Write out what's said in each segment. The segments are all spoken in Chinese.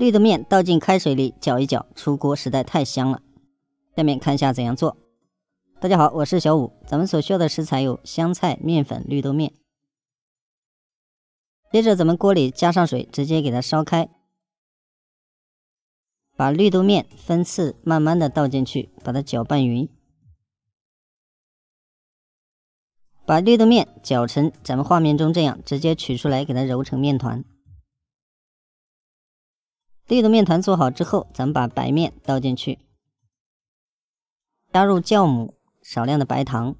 绿豆面倒进开水里搅一搅，出锅实在太香了。下面看一下怎样做。大家好，我是小五。咱们所需要的食材有香菜、面粉、绿豆面。接着，咱们锅里加上水，直接给它烧开。把绿豆面分次慢慢的倒进去，把它搅拌匀。把绿豆面搅成咱们画面中这样，直接取出来给它揉成面团。绿豆面团做好之后，咱们把白面倒进去，加入酵母、少量的白糖，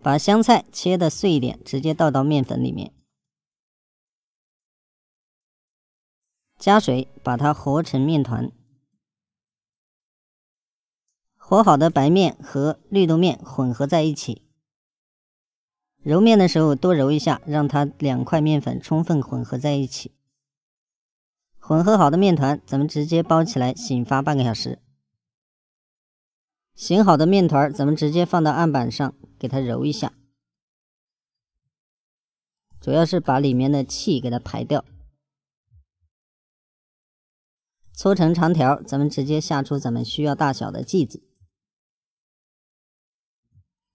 把香菜切的碎一点，直接倒到面粉里面，加水把它和成面团。和好的白面和绿豆面混合在一起，揉面的时候多揉一下，让它两块面粉充分混合在一起。混合好的面团，咱们直接包起来醒发半个小时。醒好的面团，咱们直接放到案板上，给它揉一下，主要是把里面的气给它排掉。搓成长条，咱们直接下出咱们需要大小的剂子，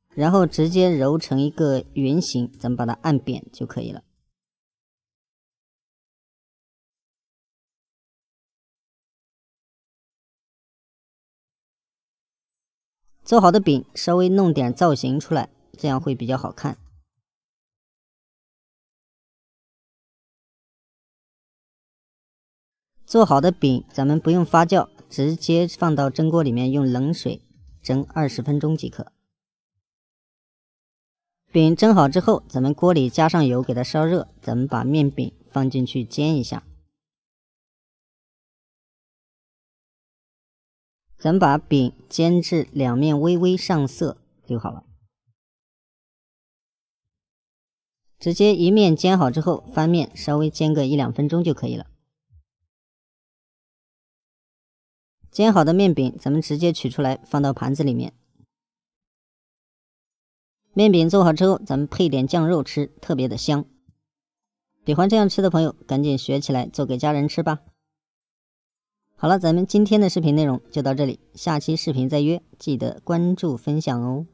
然后直接揉成一个圆形，咱们把它按扁就可以了。做好的饼稍微弄点造型出来，这样会比较好看。做好的饼咱们不用发酵，直接放到蒸锅里面用冷水蒸二十分钟即可。饼蒸好之后，咱们锅里加上油给它烧热，咱们把面饼放进去煎一下。咱把饼煎至两面微微上色就好了。直接一面煎好之后，翻面稍微煎个一两分钟就可以了。煎好的面饼，咱们直接取出来放到盘子里面。面饼做好之后，咱们配点酱肉吃，特别的香。喜欢这样吃的朋友，赶紧学起来做给家人吃吧。好了，咱们今天的视频内容就到这里，下期视频再约，记得关注分享哦。